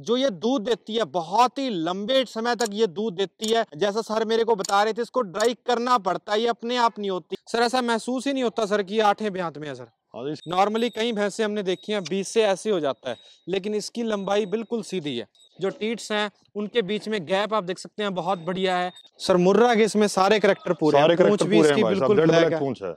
जो ये दूध देती है बहुत ही लंबे समय तक ये दूध देती है जैसा सर मेरे को बता रहे थे इसको ड्राई करना पड़ता है ये अपने आप नहीं होती सर ऐसा महसूस ही नहीं होता सर की आठे ब्यांत में है सर नॉर्मली कई भैंसे हमने देखी हैं बीस से ऐसे हो जाता है लेकिन इसकी लंबाई बिल्कुल सीधी है जो टीट्स हैं उनके बीच में गैप आप देख सकते हैं बहुत बढ़िया है सर मुर्रा के इसमें सारे करेक्टर पूरे सारे हैं। भी इसकी बिल्कुल ब्लैक